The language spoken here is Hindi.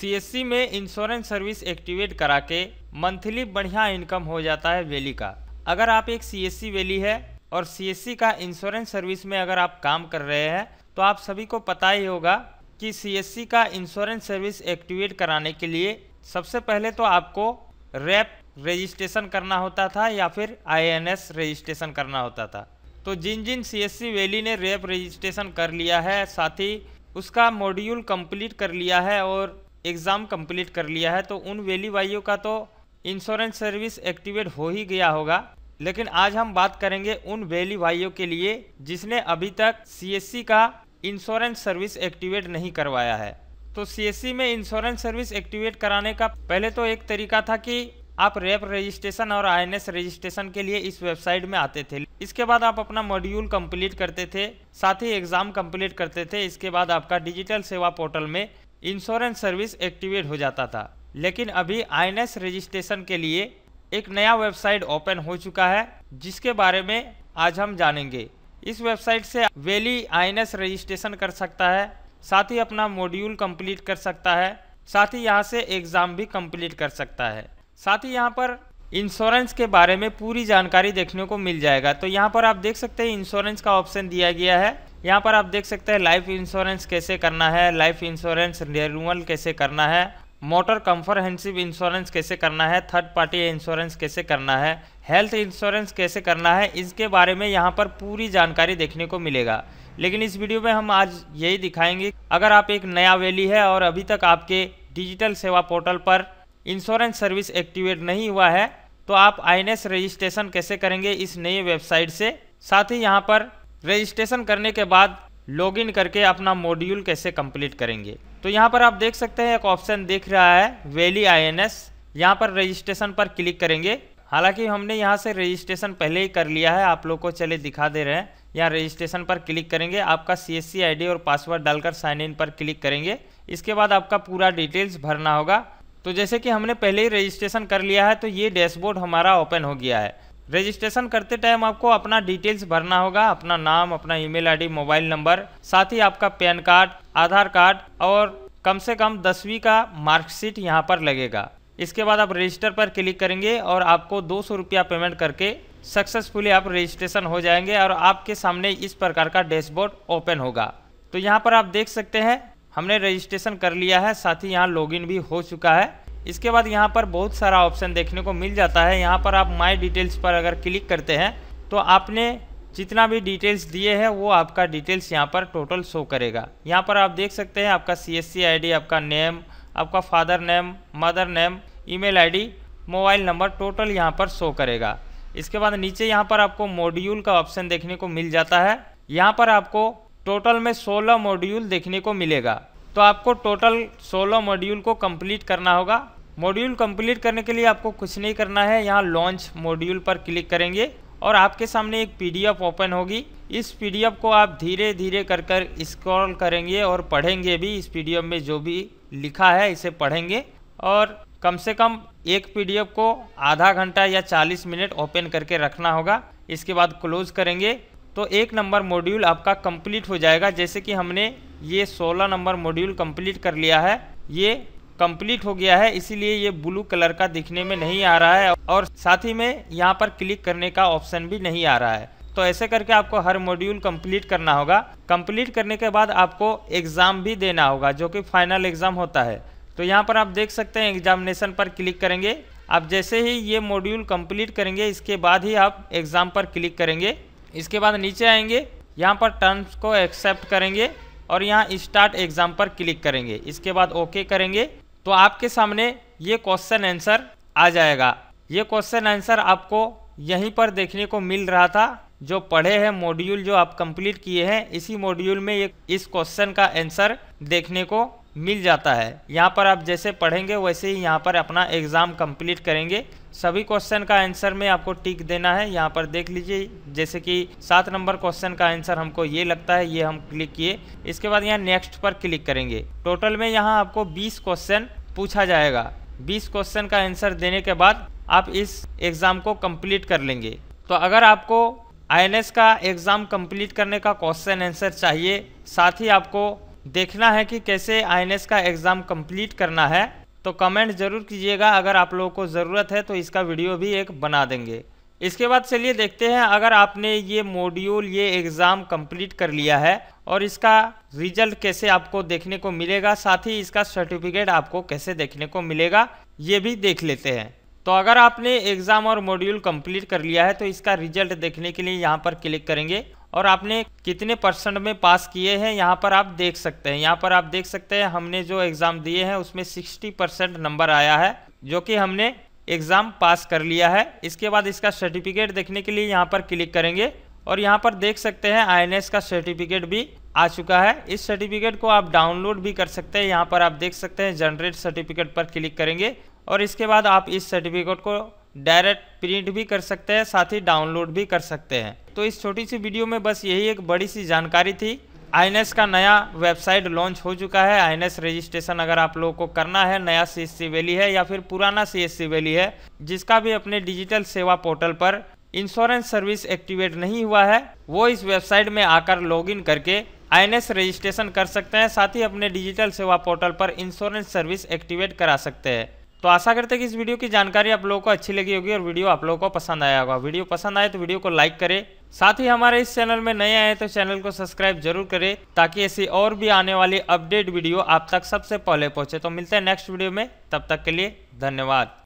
सीएससी में इंश्योरेंस सर्विस एक्टिवेट करा के मंथली बढ़िया इनकम हो जाता है वैली का अगर आप एक सीएससी वैली है और सीएससी का इंश्योरेंस सर्विस में अगर आप काम कर रहे हैं तो आप सभी को पता ही होगा कि सीएससी का इंश्योरेंस सर्विस एक्टिवेट कराने के लिए सबसे पहले तो आपको रैप रजिस्ट्रेशन करना होता था या फिर आईएनएस रजिस्ट्रेशन करना होता था तो जिन जिन सीएससी वैली ने रैप रजिस्ट्रेशन कर लिया है साथ ही उसका मॉड्यूल कंप्लीट कर लिया है और एग्ज़ाम कंप्लीट कर लिया है तो उन वेली भाइयों का तो इंश्योरेंस सर्विस एक्टिवेट हो ही गया होगा लेकिन आज हम बात करेंगे उन वेली भाइयों के लिए जिसने अभी तक सी का इंश्योरेंस सर्विस एक्टिवेट नहीं करवाया है तो सी में इंश्योरेंस सर्विस एक्टिवेट कराने का पहले तो एक तरीका था कि आप रेप रजिस्ट्रेशन और आई रजिस्ट्रेशन के लिए इस वेबसाइट में आते थे इसके बाद आप अपना मॉड्यूल कंप्लीट करते थे साथ ही एग्ज़ाम कंप्लीट करते थे इसके बाद आपका डिजिटल सेवा पोर्टल में इंश्योरेंस सर्विस एक्टिवेट हो जाता था लेकिन अभी आई रजिस्ट्रेशन के लिए एक नया वेबसाइट ओपन हो चुका है जिसके बारे में आज हम जानेंगे इस वेबसाइट से वेली आई रजिस्ट्रेशन कर सकता है साथ ही अपना मॉड्यूल कंप्लीट कर सकता है साथ ही यहाँ से एग्ज़ाम भी कंप्लीट कर सकता है साथ ही यहाँ पर इंश्योरेंस के बारे में पूरी जानकारी देखने को मिल जाएगा तो यहाँ पर आप देख सकते हैं इंश्योरेंस का ऑप्शन दिया गया है यहाँ पर आप देख सकते हैं लाइफ इंश्योरेंस कैसे करना है लाइफ इंश्योरेंस रिन्यूअल कैसे करना है मोटर कंफरहेंसिव इंश्योरेंस कैसे करना है थर्ड पार्टी इंश्योरेंस कैसे करना है हेल्थ इंश्योरेंस कैसे करना है इसके बारे में यहाँ पर पूरी जानकारी देखने को मिलेगा लेकिन इस वीडियो में हम आज यही दिखाएंगे अगर आप एक नया वैली है और अभी तक आपके डिजिटल सेवा पोर्टल पर इंश्योरेंस सर्विस एक्टिवेट नहीं हुआ है तो आप आई रजिस्ट्रेशन कैसे करेंगे इस नई वेबसाइट से साथ ही यहाँ पर रजिस्ट्रेशन करने के बाद लॉगिन करके अपना मॉड्यूल कैसे कंप्लीट करेंगे तो यहाँ पर आप देख सकते हैं एक ऑप्शन दिख रहा है वेली आई एन एस यहाँ पर रजिस्ट्रेशन पर क्लिक करेंगे हालांकि हमने यहाँ से रजिस्ट्रेशन पहले ही कर लिया है आप लोग को चले दिखा दे रहे हैं यहाँ रजिस्ट्रेशन पर क्लिक करेंगे आपका सी एस और पासवर्ड डालकर साइन इन पर क्लिक करेंगे इसके बाद आपका पूरा डिटेल्स भरना होगा तो जैसे कि हमने पहले ही रजिस्ट्रेशन कर लिया है तो ये डैशबोर्ड हमारा ओपन हो गया है रजिस्ट्रेशन करते टाइम आपको अपना डिटेल्स भरना होगा अपना नाम अपना ईमेल आईडी, मोबाइल नंबर साथ ही आपका पैन कार्ड आधार कार्ड और कम से कम दसवीं का मार्कशीट यहाँ पर लगेगा इसके बाद आप रजिस्टर पर क्लिक करेंगे और आपको दो सौ रुपया पेमेंट करके सक्सेसफुली आप रजिस्ट्रेशन हो जाएंगे और आपके सामने इस प्रकार का डैशबोर्ड ओपन होगा तो यहाँ पर आप देख सकते हैं हमने रजिस्ट्रेशन कर लिया है साथ ही यहाँ लॉगिन भी हो चुका है इसके बाद यहाँ पर बहुत सारा ऑप्शन देखने को मिल जाता है यहाँ पर आप माई डिटेल्स पर अगर क्लिक करते हैं तो आपने जितना भी डिटेल्स दिए हैं वो आपका डिटेल्स यहाँ पर टोटल शो करेगा यहाँ पर आप देख सकते हैं आपका सी एस आपका नेम आपका father name mother name email ID mobile number total यहाँ पर शो करेगा इसके बाद नीचे यहाँ पर आपको मॉड्यूल का ऑप्शन देखने को मिल जाता है यहाँ पर आपको टोटल में 16 मॉड्यूल देखने को मिलेगा तो आपको टोटल 16 मॉड्यूल को कंप्लीट करना होगा मॉड्यूल कंप्लीट करने के लिए आपको कुछ नहीं करना है यहाँ लॉन्च मॉड्यूल पर क्लिक करेंगे और आपके सामने एक पीडीएफ ओपन होगी इस पीडीएफ को आप धीरे धीरे कर कर स्क्रॉल करेंगे और पढ़ेंगे भी इस पीडीएफ में जो भी लिखा है इसे पढ़ेंगे और कम से कम एक पीडीएफ को आधा घंटा या 40 मिनट ओपन करके रखना होगा इसके बाद क्लोज करेंगे तो एक नंबर मॉड्यूल आपका कंप्लीट हो जाएगा जैसे कि हमने ये 16 नंबर मॉड्यूल कंप्लीट कर लिया है ये कंप्लीट हो गया है इसीलिए ये ब्लू कलर का दिखने में नहीं आ रहा है और साथ ही में यहाँ पर क्लिक करने का ऑप्शन भी नहीं आ रहा है तो ऐसे करके आपको हर मॉड्यूल कंप्लीट करना होगा कंप्लीट करने के बाद आपको एग्ज़ाम भी देना होगा जो कि फाइनल एग्ज़ाम होता है तो यहाँ पर आप देख सकते हैं एग्जामिनेशन पर क्लिक करेंगे आप जैसे ही ये मॉड्यूल कंप्लीट करेंगे इसके बाद ही आप एग्ज़ाम पर क्लिक करेंगे इसके बाद नीचे आएंगे यहाँ पर टर्म्स को एक्सेप्ट करेंगे और यहाँ स्टार्ट एग्ज़ाम पर क्लिक करेंगे इसके बाद ओके करेंगे तो आपके सामने ये क्वेश्चन आंसर आ जाएगा ये क्वेश्चन आंसर आपको यहीं पर देखने को मिल रहा था जो पढ़े हैं मॉड्यूल जो आप कंप्लीट किए हैं इसी मॉड्यूल में ये इस क्वेश्चन का आंसर देखने को मिल जाता है यहाँ पर आप जैसे पढ़ेंगे वैसे ही यहाँ पर अपना एग्ज़ाम कंप्लीट करेंगे सभी क्वेश्चन का आंसर में आपको टिक देना है यहाँ पर देख लीजिए जैसे कि सात नंबर क्वेश्चन का आंसर हमको ये लगता है ये हम क्लिक किए इसके बाद यहाँ नेक्स्ट पर क्लिक करेंगे टोटल में यहाँ आपको बीस क्वेश्चन पूछा जाएगा 20 क्वेश्चन का आंसर देने के बाद आप इस एग्ज़ाम को कंप्लीट कर लेंगे तो अगर आपको आई का एग्ज़ाम कंप्लीट करने का क्वेश्चन आंसर चाहिए साथ ही आपको देखना है कि कैसे आई का एग्ज़ाम कंप्लीट करना है तो कमेंट ज़रूर कीजिएगा अगर आप लोगों को ज़रूरत है तो इसका वीडियो भी एक बना देंगे इसके बाद चलिए देखते हैं अगर आपने ये मॉड्यूल ये एग्ज़ाम कंप्लीट कर लिया है और इसका रिजल्ट कैसे आपको देखने को मिलेगा साथ ही इसका सर्टिफिकेट आपको कैसे देखने को मिलेगा ये भी देख लेते हैं तो अगर आपने एग्ज़ाम और मॉड्यूल कंप्लीट कर लिया है तो इसका रिजल्ट देखने के लिए यहाँ पर क्लिक करेंगे और आपने कितने परसेंट में पास किए हैं यहाँ पर आप देख सकते हैं यहाँ पर आप देख सकते हैं हमने जो एग्ज़ाम दिए हैं उसमें सिक्सटी परसेंट नंबर आया है जो कि हमने एग्ज़ाम पास कर लिया है इसके बाद इसका सर्टिफिकेट देखने के लिए यहाँ पर क्लिक करेंगे और यहाँ पर देख सकते हैं आईएनएस का सर्टिफिकेट भी आ चुका है इस सर्टिफिकेट को आप डाउनलोड भी कर सकते हैं यहाँ पर आप देख सकते हैं जनरेट सर्टिफिकेट पर क्लिक करेंगे और इसके बाद आप इस सर्टिफिकेट को डायरेक्ट प्रिंट भी कर सकते हैं साथ ही डाउनलोड भी कर सकते हैं तो इस छोटी सी वीडियो में बस यही एक बड़ी सी जानकारी थी आई e का नया वेबसाइट लॉन्च हो चुका है आई e रजिस्ट्रेशन अगर आप लोगों को करना है नया सी एस वैली है या फिर पुराना सी एस वैली है जिसका भी अपने डिजिटल सेवा पोर्टल पर इंश्योरेंस सर्विस एक्टिवेट नहीं हुआ है वो इस वेबसाइट में आकर लॉगिन करके आई e रजिस्ट्रेशन कर सकते हैं साथ ही अपने डिजिटल सेवा पोर्टल पर इंश्योरेंस सर्विस एक्टिवेट करा सकते हैं तो आशा करते हैं कि इस वीडियो की जानकारी आप लोगों को अच्छी लगी होगी और वीडियो आप लोगों को पसंद आया होगा वीडियो पसंद आए तो वीडियो को लाइक करें साथ ही हमारे इस चैनल में नए आए तो चैनल को सब्सक्राइब जरूर करें ताकि ऐसी और भी आने वाली अपडेट वीडियो आप तक सबसे पहले पहुंचे तो मिलते हैं नेक्स्ट वीडियो में तब तक के लिए धन्यवाद